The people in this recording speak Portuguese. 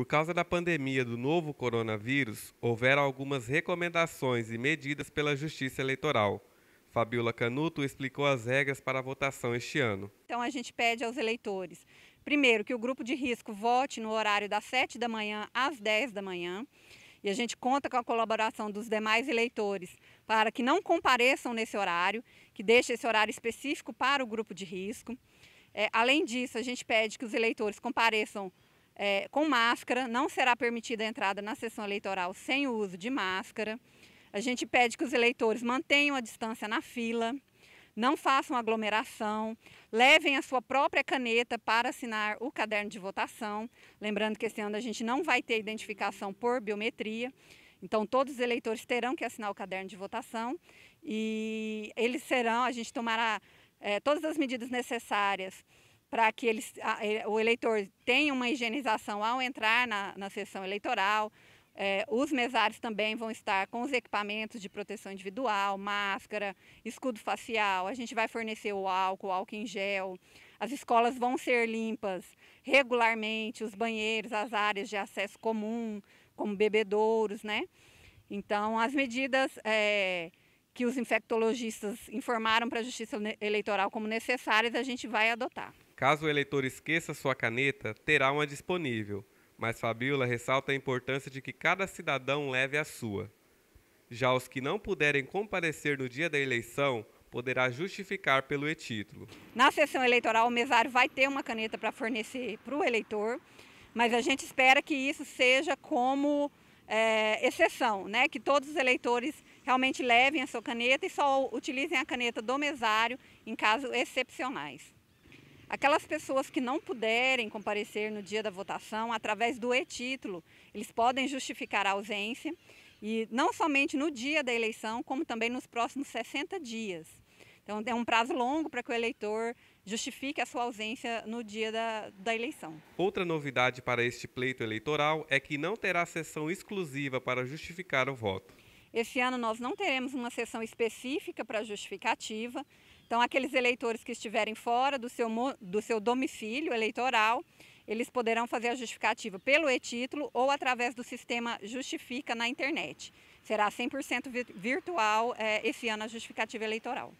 Por causa da pandemia do novo coronavírus, houveram algumas recomendações e medidas pela Justiça Eleitoral. Fabiola Canuto explicou as regras para a votação este ano. Então a gente pede aos eleitores, primeiro, que o grupo de risco vote no horário das 7 da manhã às 10 da manhã. E a gente conta com a colaboração dos demais eleitores para que não compareçam nesse horário, que deixe esse horário específico para o grupo de risco. É, além disso, a gente pede que os eleitores compareçam é, com máscara, não será permitida a entrada na sessão eleitoral sem o uso de máscara. A gente pede que os eleitores mantenham a distância na fila, não façam aglomeração, levem a sua própria caneta para assinar o caderno de votação. Lembrando que esse ano a gente não vai ter identificação por biometria. Então, todos os eleitores terão que assinar o caderno de votação e eles serão, a gente tomará é, todas as medidas necessárias para que eles, a, o eleitor tenha uma higienização ao entrar na, na sessão eleitoral. É, os mesários também vão estar com os equipamentos de proteção individual, máscara, escudo facial. A gente vai fornecer o álcool, álcool em gel. As escolas vão ser limpas regularmente, os banheiros, as áreas de acesso comum, como bebedouros, né? Então, as medidas é, que os infectologistas informaram para a Justiça Eleitoral como necessárias, a gente vai adotar. Caso o eleitor esqueça sua caneta, terá uma disponível, mas Fabiola ressalta a importância de que cada cidadão leve a sua. Já os que não puderem comparecer no dia da eleição, poderá justificar pelo e-título. Na sessão eleitoral, o mesário vai ter uma caneta para fornecer para o eleitor, mas a gente espera que isso seja como é, exceção, né? que todos os eleitores realmente levem a sua caneta e só utilizem a caneta do mesário em casos excepcionais. Aquelas pessoas que não puderem comparecer no dia da votação, através do e-título, eles podem justificar a ausência e não somente no dia da eleição, como também nos próximos 60 dias. Então, é um prazo longo para que o eleitor justifique a sua ausência no dia da, da eleição. Outra novidade para este pleito eleitoral é que não terá sessão exclusiva para justificar o voto. Este ano nós não teremos uma sessão específica para justificativa, então, aqueles eleitores que estiverem fora do seu, do seu domicílio eleitoral, eles poderão fazer a justificativa pelo e-título ou através do sistema Justifica na internet. Será 100% virtual é, esse ano a justificativa eleitoral.